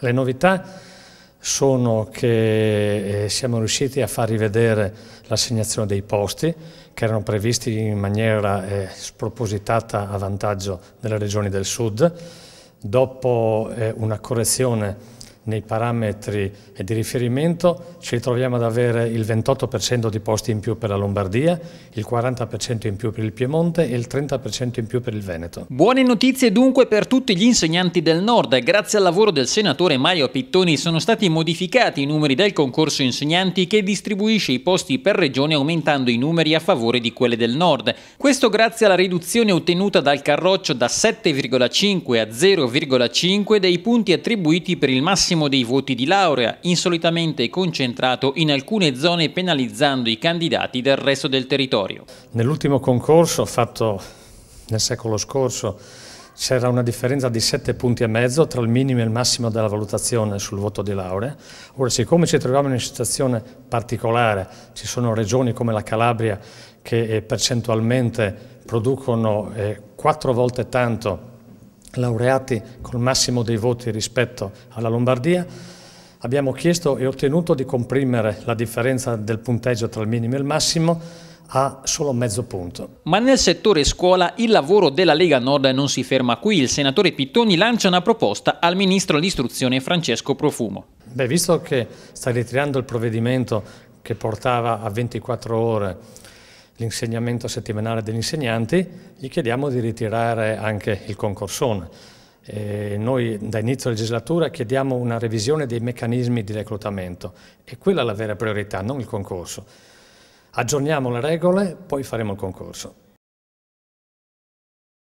Le novità sono che eh, siamo riusciti a far rivedere l'assegnazione dei posti che erano previsti in maniera eh, spropositata a vantaggio delle regioni del sud. Dopo eh, una correzione nei parametri di riferimento ci ritroviamo ad avere il 28% di posti in più per la Lombardia, il 40% in più per il Piemonte e il 30% in più per il Veneto. Buone notizie dunque per tutti gli insegnanti del Nord. Grazie al lavoro del senatore Mario Pittoni sono stati modificati i numeri del concorso insegnanti che distribuisce i posti per regione aumentando i numeri a favore di quelle del Nord. Questo grazie alla riduzione ottenuta dal Carroccio da 7,5 a 0,5 dei punti attribuiti per il massimo massimo dei voti di laurea, insolitamente concentrato in alcune zone penalizzando i candidati del resto del territorio. Nell'ultimo concorso fatto nel secolo scorso c'era una differenza di 7 punti e mezzo tra il minimo e il massimo della valutazione sul voto di laurea. Ora, siccome ci troviamo in una situazione particolare, ci sono regioni come la Calabria che eh, percentualmente producono 4 eh, volte tanto laureati col massimo dei voti rispetto alla Lombardia, abbiamo chiesto e ottenuto di comprimere la differenza del punteggio tra il minimo e il massimo a solo mezzo punto. Ma nel settore scuola il lavoro della Lega Nord non si ferma qui. Il senatore Pittoni lancia una proposta al ministro dell'istruzione Francesco Profumo. Beh, visto che sta ritirando il provvedimento che portava a 24 ore l'insegnamento settimanale degli insegnanti, gli chiediamo di ritirare anche il concorsone. E noi da inizio legislatura chiediamo una revisione dei meccanismi di reclutamento e quella è la vera priorità, non il concorso. Aggiorniamo le regole, poi faremo il concorso.